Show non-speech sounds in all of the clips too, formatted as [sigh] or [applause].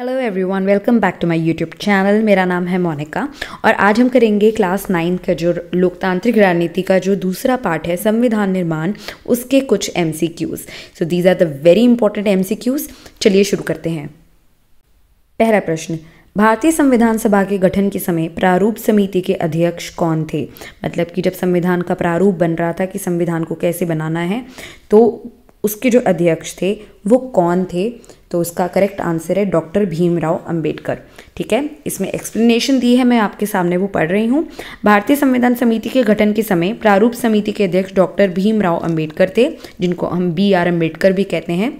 hello everyone welcome back to my YouTube channel मेरा नाम है मोनिका और आज हम करेंगे क्लास नाइन्थ का जो लोकतांत्रिक राजनीति का जो दूसरा पार्ट है संविधान निर्माण उसके कुछ M C Qs so these are the very important M C Qs चलिए शुरू करते हैं पहला प्रश्न भारतीय संविधान सभा के गठन के समय प्रारूप समिति के अध्यक्ष कौन थे मतलब कि जब संविधान का प्रारूप बन रहा था कि संविधान को कैसे बनाना है तो उसके जो अध्यक्ष थे वो कौन थे तो उसका करेक्ट आंसर है डॉक्टर भीमराव अंबेडकर ठीक है इसमें एक्सप्लेनेशन दी है मैं आपके सामने वो पढ़ रही हूँ भारतीय संविधान समिति के गठन के समय प्रारूप समिति के अध्यक्ष डॉक्टर भीमराव अंबेडकर थे जिनको हम बी आर अम्बेडकर भी कहते हैं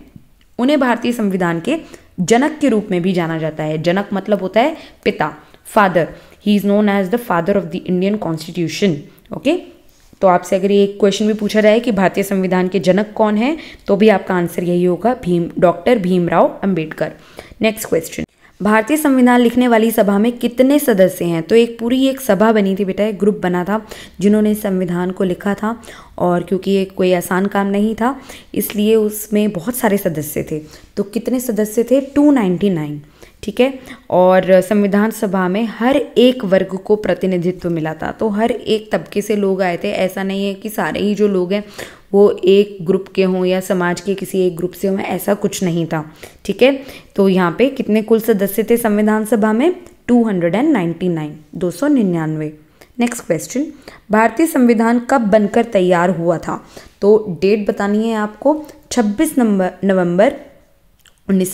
उन्हें भारतीय संविधान के जनक के रूप में भी जाना जाता है जनक मतलब होता है पिता father he is known as the father of the Indian constitution okay तो आपसे अगर ये क्वेश्चन भी पूछा जाए कि भारतीय संविधान के जनक कौन है तो भी आपका आंसर यही होगा Bhim doctor Bhimrao Ambedkar next question भारतीय संविधान लिखने वाली सभा में कितने सदस्य हैं तो एक पूरी एक सभा बनी थी बेटा एक ग्रुप बना था जिन्होंने संविधान को लिखा था और क्योंकि ये कोई आसान काम नहीं था इसलिए उसमें बहुत सारे सदस्य थे तो कितने सदस्य थे 299 ठीक है और संविधान सभा में हर एक वर्ग को प्रतिनिधित्व मिला था तो हर एक तबके से लोग आए थे ऐसा नहीं है कि सारे ही जो लोग हैं वो एक ग्रुप के हों या समाज के किसी एक ग्रुप से हों ऐसा कुछ नहीं था ठीक है तो यहाँ पे कितने कुल सदस्य थे संविधान सभा में 299 299 नेक्स्ट क्वेश्चन भारतीय संविधान कब बनकर तैयार हुआ था तो डेट बतानी है आपको 26 नंबर नवंबर उन्नीस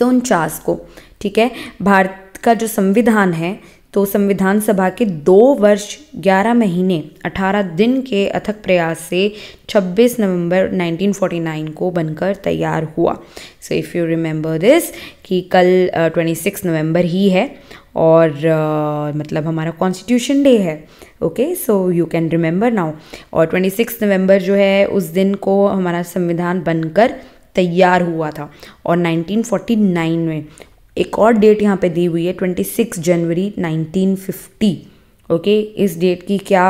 को ठीक है भारत का जो संविधान है तो संविधान सभा के दो वर्ष ग्यारह महीने अठारह दिन के अथक प्रयास से छब्बीस नवंबर 1949 को बनकर तैयार हुआ so if you remember this कि कल ट्वेंटी सिक्स नवम्बर ही है और uh, मतलब हमारा कॉन्स्टिट्यूशन डे है okay so you can remember now और ट्वेंटी सिक्स नवम्बर जो है उस दिन को हमारा संविधान बनकर तैयार हुआ था और 1949 में एक और डेट यहाँ पे दी हुई है 26 जनवरी 1950 ओके इस डेट की क्या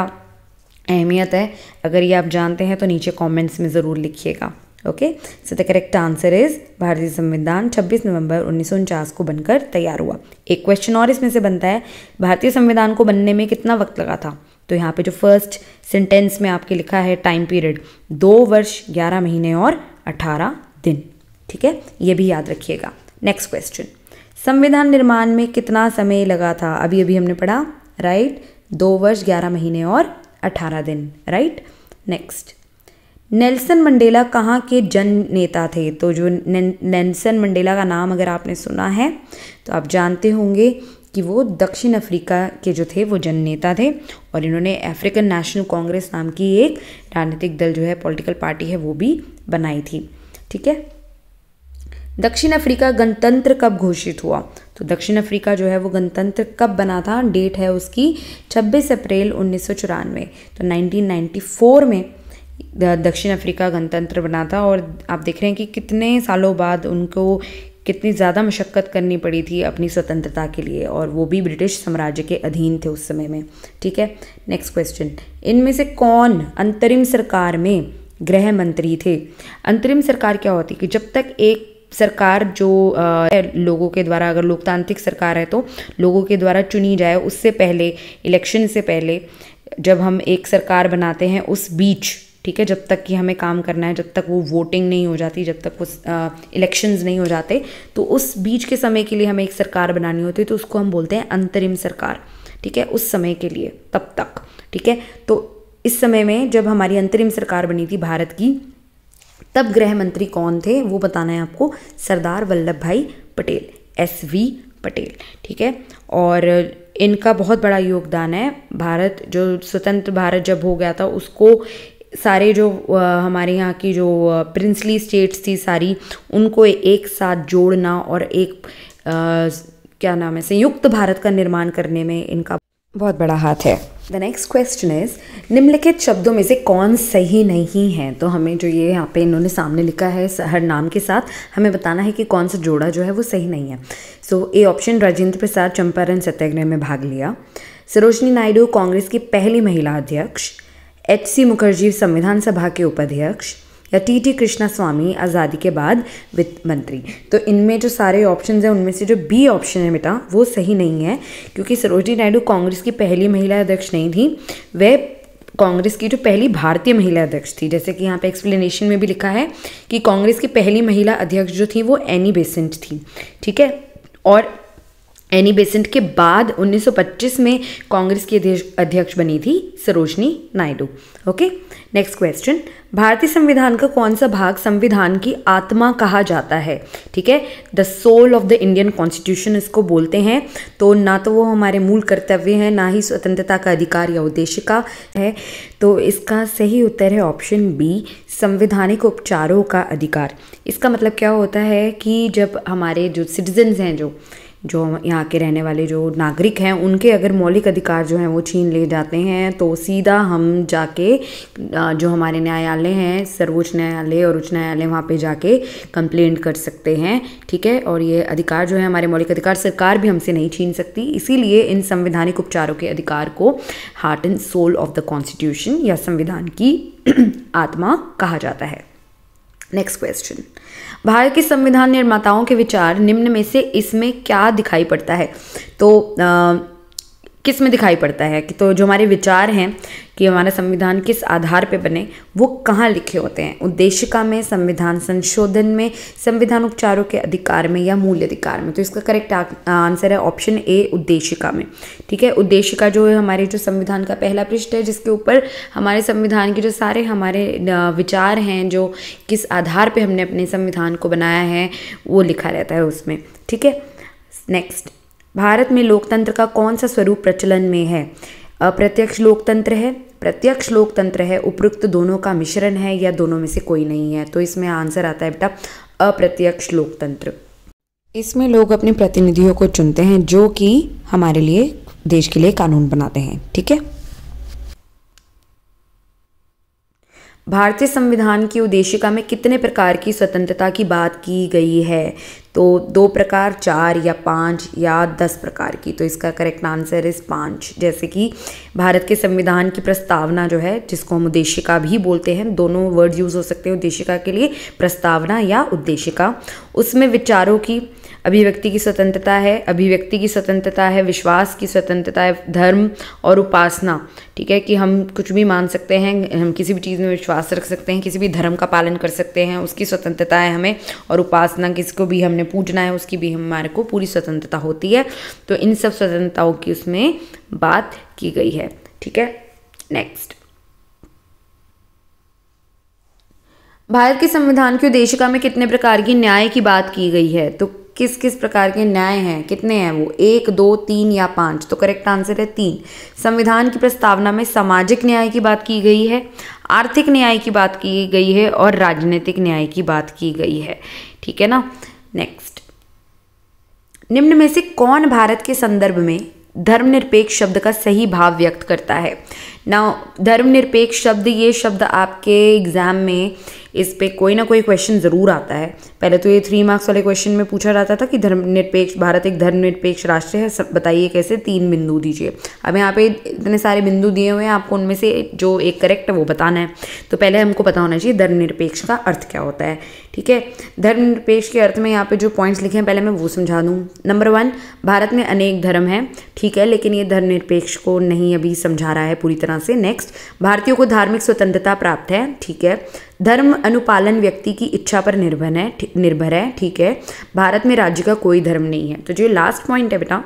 अहमियत है अगर ये आप जानते हैं तो नीचे कमेंट्स में ज़रूर लिखिएगा okay so the correct answer is भारतीय संविधान 26 नवंबर उन्नीस को बनकर तैयार हुआ एक क्वेश्चन और इसमें से बनता है भारतीय संविधान को बनने में कितना वक्त लगा था तो यहाँ पे जो फर्स्ट सेंटेंस में आपके लिखा है टाइम पीरियड दो वर्ष ग्यारह महीने और अठारह दिन ठीक है ये भी याद रखिएगा नेक्स्ट क्वेश्चन संविधान निर्माण में कितना समय लगा था अभी अभी हमने पढ़ा राइट दो वर्ष ग्यारह महीने और अठारह दिन राइट नेक्स्ट नेल्सन मंडेला कहाँ के जन नेता थे तो जो नेल्सन मंडेला का नाम अगर आपने सुना है तो आप जानते होंगे कि वो दक्षिण अफ्रीका के जो थे वो जन नेता थे और इन्होंने अफ्रीकन नेशनल कांग्रेस नाम की एक राजनीतिक दल जो है पॉलिटिकल पार्टी है वो भी बनाई थी ठीक है दक्षिण अफ्रीका गणतंत्र कब घोषित हुआ तो दक्षिण अफ्रीका जो है वो गणतंत्र कब बना था डेट है उसकी 26 अप्रैल उन्नीस तो 1994 में दक्षिण अफ्रीका गणतंत्र बना था और आप देख रहे हैं कि कितने सालों बाद उनको कितनी ज़्यादा मशक्क़त करनी पड़ी थी अपनी स्वतंत्रता के लिए और वो भी ब्रिटिश साम्राज्य के अधीन थे उस समय में ठीक है नेक्स्ट क्वेश्चन इनमें से कौन अंतरिम सरकार में गृह मंत्री थे अंतरिम सरकार क्या होती कि जब तक एक सरकार जो लोगों के द्वारा अगर लोकतांत्रिक सरकार है तो लोगों के द्वारा चुनी जाए उससे पहले इलेक्शन से पहले जब हम एक सरकार बनाते हैं उस बीच ठीक है जब तक कि हमें काम करना है जब तक वो वोटिंग नहीं हो जाती जब तक वो इलेक्शंस नहीं हो जाते तो उस बीच के समय के लिए हमें एक सरकार बनानी होती है तो उसको हम बोलते हैं अंतरिम सरकार ठीक है उस समय के लिए तब तक ठीक है तो इस समय में जब हमारी अंतरिम सरकार बनी थी भारत की तब गृह मंत्री कौन थे वो बताना है आपको सरदार वल्लभ भाई पटेल एस वी पटेल ठीक है और इनका बहुत बड़ा योगदान है भारत जो स्वतंत्र भारत जब हो गया था उसको सारे जो हमारे यहाँ की जो प्रिंसली स्टेट्स थी सारी उनको एक साथ जोड़ना और एक आ, क्या नाम है संयुक्त भारत का निर्माण करने में इनका बहुत बड़ा हाथ है द नेक्स्ट क्वेश्चन इज निम्नलिखित शब्दों में से कौन सही नहीं है तो हमें जो ये यहाँ पे इन्होंने सामने लिखा है हर नाम के साथ हमें बताना है कि कौन सा जोड़ा जो है वो सही नहीं है so A option Rajendra Prasad Champaran Satyagraha में भाग लिया सरोजनी नायडू कांग्रेस की पहली महिला अध्यक्ष एच सी मुखर्जी संविधान सभा के उपाध्यक्ष या टी टी कृष्णा स्वामी आज़ादी के बाद वित्त मंत्री तो इनमें जो सारे ऑप्शन हैं उनमें से जो बी ऑप्शन है बेटा वो सही नहीं है क्योंकि सरोजनी नायडू कांग्रेस की पहली महिला अध्यक्ष नहीं थी वह कांग्रेस की जो पहली भारतीय महिला अध्यक्ष थी जैसे कि यहाँ पे एक्सप्लेनेशन में भी लिखा है कि कांग्रेस की पहली महिला अध्यक्ष जो थी वो एनी बेसेंट थी ठीक है और एनी बेसेंट के बाद 1925 में कांग्रेस की अध्यक्ष बनी थी Sarojini Naidu okay next question भारतीय संविधान का कौन सा भाग संविधान की आत्मा कहा जाता है ठीक है the soul of the Indian constitution इसको बोलते हैं तो ना तो वो हमारे मूल कर्तव्य है ना ही स्वतंत्रता का अधिकार या उद्देश्य का है तो इसका सही उत्तर है ऑप्शन बी संवैधानिक उपचारों का अधिकार इसका मतलब क्या होता है कि जब हमारे जो सिटीजन्स हैं जो जो यहाँ के रहने वाले जो नागरिक हैं उनके अगर मौलिक अधिकार जो हैं वो छीन ले जाते हैं तो सीधा हम जाके जो हमारे न्यायालय हैं सर्वोच्च न्यायालय और उच्च न्यायालय वहाँ पे जाके कंप्लेंट कर सकते हैं ठीक है और ये अधिकार जो है हमारे मौलिक अधिकार सरकार भी हमसे नहीं छीन सकती इसीलिए इन संवैधानिक उपचारों के अधिकार को heart and soul of the constitution या संविधान की [clears throat] आत्मा कहा जाता है नेक्स्ट क्वेश्चन भारत के संविधान निर्माताओं के विचार निम्न में से इसमें क्या दिखाई पड़ता है तो आ, किस में दिखाई पड़ता है कि तो जो हमारे विचार हैं कि हमारा संविधान किस आधार पर बने वो कहाँ लिखे होते हैं उद्देशिका में संविधान संशोधन में संविधान उपचारों के अधिकार में या मूल्य अधिकार में तो इसका करेक्ट आंसर है ऑप्शन ए उद्देशिका में ठीक है उद्देशिका जो है हमारे जो संविधान का पहला पृष्ठ है जिसके ऊपर हमारे संविधान के जो सारे हमारे विचार हैं जो किस आधार पर हमने अपने संविधान को बनाया है वो लिखा रहता है उसमें ठीक है नेक्स्ट भारत में लोकतंत्र का कौन सा स्वरूप प्रचलन में है अप्रत्यक्ष लोकतंत्र है प्रत्यक्ष लोकतंत्र है उपयुक्त दोनों का मिश्रण है या दोनों में से कोई नहीं है तो इसमें आंसर आता है बेटा अप्रत्यक्ष लोकतंत्र इसमें लोग अपने प्रतिनिधियों को चुनते हैं जो कि हमारे लिए देश के लिए कानून बनाते हैं ठीक है भारतीय संविधान की उद्देशिका में कितने प्रकार की स्वतंत्रता की बात की गई है तो दो प्रकार चार या पाँच या दस प्रकार की तो इसका करेक्ट आंसर इस पाँच जैसे कि भारत के संविधान की प्रस्तावना जो है जिसको हम उद्देशिका भी बोलते हैं दोनों वर्ड यूज़ हो सकते हैं उद्देशिका के लिए प्रस्तावना या उद्देशिका उसमें विचारों की अभिव्यक्ति की स्वतंत्रता है अभिव्यक्ति की स्वतंत्रता है विश्वास की स्वतंत्रता है धर्म और उपासना ठीक है कि हम कुछ भी मान सकते हैं हम किसी भी चीज़ में विश्वास रख सकते हैं किसी भी धर्म का पालन कर सकते हैं उसकी स्वतंत्रता है हमें और उपासना किसको भी हमने हमें पूजना है उसकी भी हमारे को पूरी स्वतंत्रता होती है तो इन सब स्वतंत्रताओं की उसमें बात की गई है ठीक है नेक्स्ट भारत के संविधान की उद्देशिका में कितने प्रकार की न्याय की बात की गई है तो किस किस प्रकार के न्याय हैं कितने हैं वो एक दो तीन या पाँच तो करेक्ट आंसर है तीन संविधान की प्रस्तावना में सामाजिक न्याय की बात की गई है आर्थिक न्याय की बात की गई है और राजनीतिक न्याय की बात की गई है ठीक है ना नेक्स्ट निम्न में से कौन भारत के संदर्भ में धर्मनिरपेक्ष शब्द का सही भाव व्यक्त करता है ना धर्मनिरपेक्ष शब्द ये शब्द आपके एग्ज़ाम में इस पर कोई ना कोई क्वेश्चन ज़रूर आता है पहले तो ये थ्री मार्क्स वाले क्वेश्चन में पूछा जाता था कि धर्मनिरपेक्ष भारत एक धर्मनिरपेक्ष राष्ट्र है सब बताइए कैसे तीन बिंदु दीजिए अब यहाँ पे इतने सारे बिंदु दिए हुए हैं आपको उनमें से जो एक करेक्ट है वो बताना है तो पहले हमको पता होना चाहिए धर्मनिरपेक्ष का अर्थ क्या होता है ठीक है धर्मनिरपेक्ष के अर्थ में यहाँ पे जो पॉइंट्स लिखे हैं पहले मैं वो समझा दूँ नंबर वन भारत में अनेक धर्म हैं ठीक है लेकिन ये धर्मनिरपेक्ष को नहीं अभी समझा रहा है पूरी तरह से नेक्स्ट भारतीयों को धार्मिक स्वतंत्रता प्राप्त है ठीक है धर्म अनुपालन व्यक्ति की इच्छा पर निर्भर है निर्भर है ठीक है भारत में राज्य का कोई धर्म नहीं है तो जो लास्ट पॉइंट है बेटा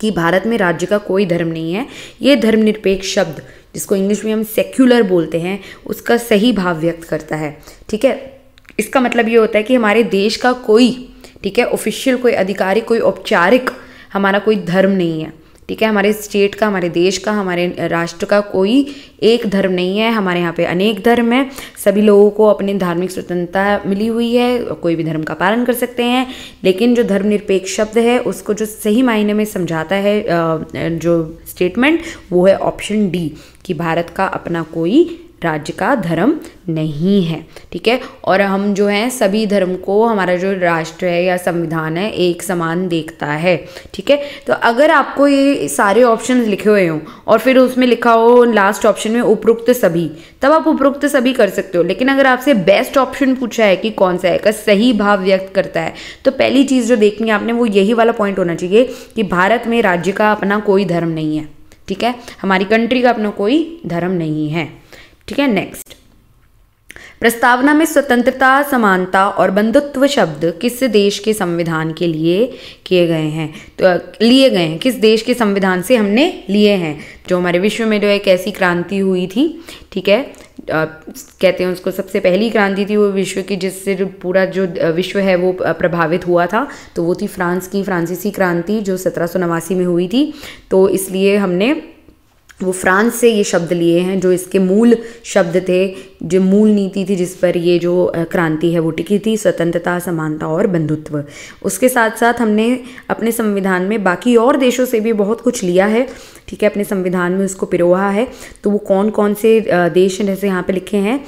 कि भारत में राज्य का कोई धर्म नहीं है ये धर्मनिरपेक्ष शब्द जिसको इंग्लिश में हम सेक्युलर बोलते हैं उसका सही भाव व्यक्त करता है ठीक है इसका मतलब ये होता है कि हमारे देश का कोई ठीक है ऑफिशियल कोई आधिकारिक कोई औपचारिक हमारा कोई धर्म नहीं है ठीक है हमारे स्टेट का हमारे देश का हमारे राष्ट्र का कोई एक धर्म नहीं है हमारे यहाँ पे अनेक धर्म हैं सभी लोगों को अपनी धार्मिक स्वतंत्रता मिली हुई है कोई भी धर्म का पालन कर सकते हैं लेकिन जो धर्मनिरपेक्ष शब्द है उसको जो सही मायने में समझाता है जो स्टेटमेंट वो है ऑप्शन डी कि भारत का अपना कोई राज्य का धर्म नहीं है ठीक है और हम जो हैं सभी धर्म को हमारा जो राष्ट्र है या संविधान है एक समान देखता है ठीक है तो अगर आपको ये सारे ऑप्शन लिखे हुए हों और फिर उसमें लिखा हो लास्ट ऑप्शन में उपरोक्त सभी तब आप उपरोक्त सभी कर सकते हो लेकिन अगर आपसे बेस्ट ऑप्शन पूछा है कि कौन सा है का सही भाव व्यक्त करता है तो पहली चीज़ जो देखनी है आपने वो यही वाला पॉइंट होना चाहिए कि भारत में राज्य का अपना कोई धर्म नहीं है ठीक है हमारी कंट्री का अपना कोई धर्म नहीं है ठीक है नेक्स्ट प्रस्तावना में स्वतंत्रता समानता और बंधुत्व शब्द किस देश के संविधान के लिए किए गए हैं तो लिए गए हैं किस देश के संविधान से हमने लिए हैं जो हमारे विश्व में जो एक ऐसी क्रांति हुई थी ठीक है आ, कहते हैं उसको सबसे पहली क्रांति थी वो विश्व की जिससे पूरा जो विश्व है वो प्रभावित हुआ था तो वो थी फ्रांस की फ्रांसीसी क्रांति जो सत्रह में हुई थी तो इसलिए हमने वो फ्रांस से ये शब्द लिए हैं जो इसके मूल शब्द थे जो मूल नीति थी जिस पर ये जो क्रांति है वो टिकी थी स्वतंत्रता समानता और बंधुत्व उसके साथ साथ हमने अपने संविधान में बाकी और देशों से भी बहुत कुछ लिया है ठीक है अपने संविधान में उसको पिरोहा है तो वो कौन कौन से देश जैसे यहाँ पे लिखे हैं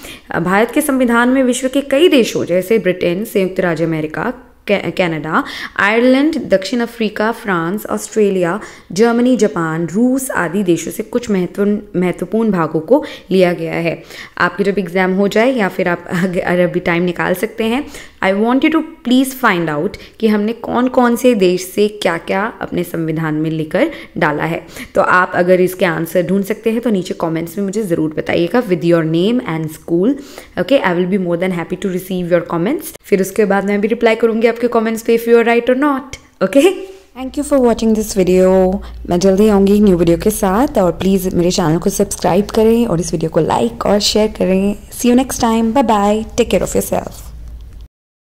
भारत के संविधान में विश्व के कई देशों जैसे ब्रिटेन संयुक्त राज्य अमेरिका कनाडा आयरलैंड दक्षिण Africa France Australia Germany Japan रूस आदि देशों से कुछ महत्वपूर्ण महत्वपूर्ण भागों को लिया गया है आपकी जब एग्ज़ाम हो जाए या फिर आप अभी टाइम निकाल सकते हैं I wanted to please find out कि हमने कौन कौन से देश से क्या क्या अपने संविधान में लेकर डाला है तो आप अगर इसके आंसर ढूंढ सकते हैं तो नीचे कॉमेंट्स में मुझे ज़रूर बताइएगा with your name and school okay I will be more than happy to receive your comments फिर उसके बाद मैं भी रिप्लाई करूँगी आपके कॉमेंट्स पे इफ़ यू आर राइट और not okay thank you for watching this video मैं जल्दी आऊँगी न्यू वीडियो के साथ और प्लीज़ मेरे चैनल को सब्सक्राइब करें और इस वीडियो को लाइक और शेयर करें see you next time bye bye take care of your self